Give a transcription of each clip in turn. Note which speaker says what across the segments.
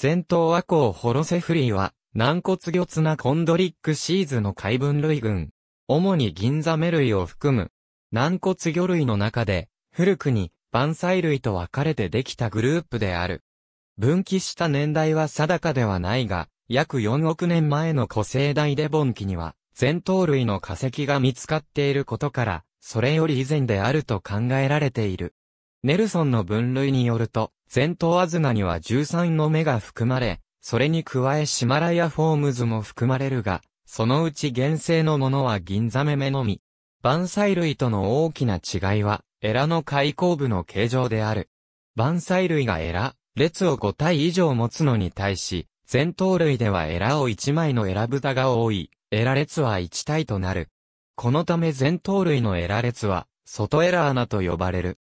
Speaker 1: 前頭和光ホロセフリーは、軟骨魚ツナコンドリックシーズの海分類群。主に銀座目類を含む、軟骨魚類の中で、古くに、万歳類と分かれてできたグループである。分岐した年代は定かではないが、約4億年前の古生代デボン期には、前頭類の化石が見つかっていることから、それより以前であると考えられている。ネルソンの分類によると、前頭アズナには13の目が含まれ、それに加えシマラヤフォームズも含まれるが、そのうち原生のものは銀ザメ目のみ。万歳類との大きな違いは、エラの開口部の形状である。万歳類がエラ、列を5体以上持つのに対し、前頭類ではエラを1枚のエラ豚が多い、エラ列は1体となる。このため前頭類のエラ列は、外エラ穴と呼ばれる。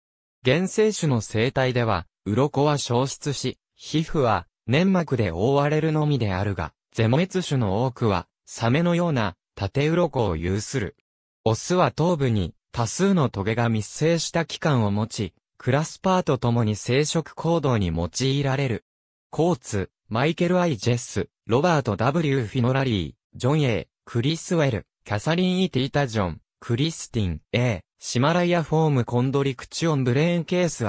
Speaker 1: 原生種の生態では、鱗は消失し、皮膚は粘膜で覆われるのみであるが、ゼモエツ種の多くは、サメのような縦鱗を有する。オスは頭部に多数のトゲが密生した器官を持ち、クラスパーと共に生殖行動に用いられる。コーツ、マイケル・アイ・ジェス、ロバート・ W・ フィノラリー、ジョン・ A、クリス・ウェル、キャサリン・イ・ティータ・ジョン、クリスティン、A、シマライア・フォーム・コンドリクチオン・ブレーン・ケース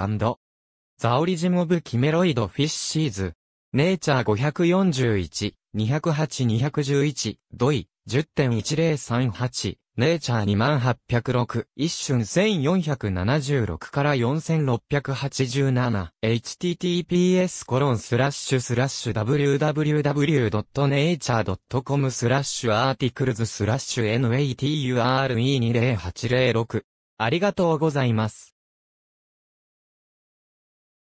Speaker 1: ザオリジモブキメロイドフィッシーズ。ネイチャー541、208-211、ドイ、10.1038、ネイチャー2806、一瞬1476から4687、https コロンスラッシュスラッシュ www.nature.com スラッシュアーティクルズスラッシュ nature208086。ありがとうございます。